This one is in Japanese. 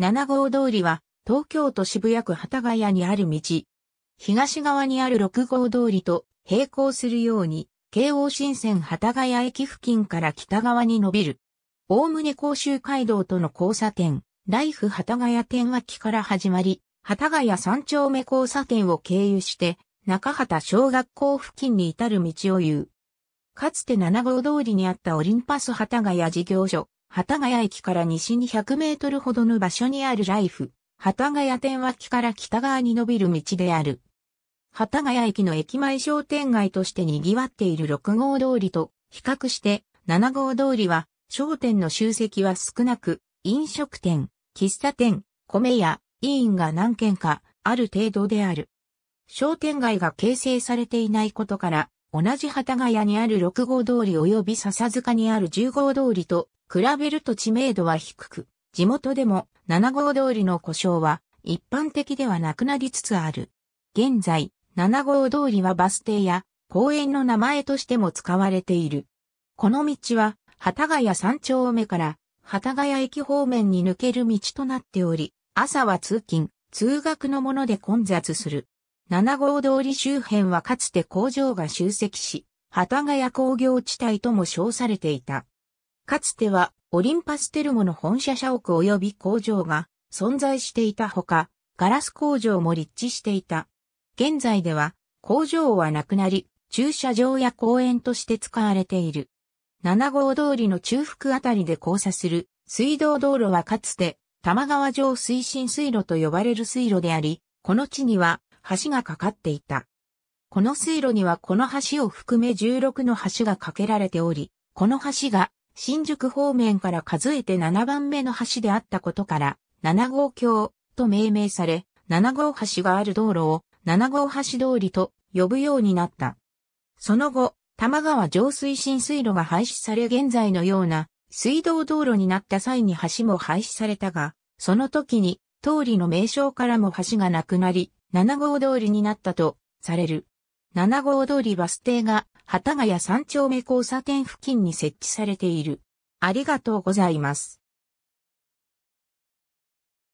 7号通りは、東京都渋谷区幡ヶ谷にある道。東側にある6号通りと並行するように、京王新線幡ヶ谷駅付近から北側に伸びる。おおむね甲州街道との交差点、ライフ幡ヶ谷店脇から始まり、幡ヶ谷三丁目交差点を経由して、中畑小学校付近に至る道を言う。かつて7号通りにあったオリンパス幡ヶ谷事業所、幡ヶ谷駅から西に100メートルほどの場所にあるライフ、幡ヶ谷店脇から北側に伸びる道である。幡ヶ谷駅の駅前商店街として賑わっている6号通りと比較して7号通りは商店の集積は少なく、飲食店、喫茶店、米屋、医院が何軒かある程度である。商店街が形成されていないことから、同じ幡ヶ谷にある6号通り及び笹塚にある10号通りと比べると知名度は低く、地元でも7号通りの故障は一般的ではなくなりつつある。現在、7号通りはバス停や公園の名前としても使われている。この道は、幡ヶ谷三丁目から幡ヶ谷駅方面に抜ける道となっており、朝は通勤、通学のもので混雑する。7号通り周辺はかつて工場が集積し、幡ヶ谷工業地帯とも称されていた。かつてはオリンパステルモの本社社屋及び工場が存在していたほか、ガラス工場も立地していた。現在では工場はなくなり、駐車場や公園として使われている。7号通りの中腹あたりで交差する水道道路はかつて玉川上推進水路と呼ばれる水路であり、この地には橋がかかっていた。この水路にはこの橋を含め16の橋が架けられており、この橋が新宿方面から数えて7番目の橋であったことから、7号橋と命名され、7号橋がある道路を7号橋通りと呼ぶようになった。その後、多摩川上水浸水路が廃止され現在のような水道道路になった際に橋も廃止されたが、その時に通りの名称からも橋がなくなり、7号通りになったとされる。7号通りバス停が幡ヶ谷三丁目交差点付近に設置されている。ありがとうございます。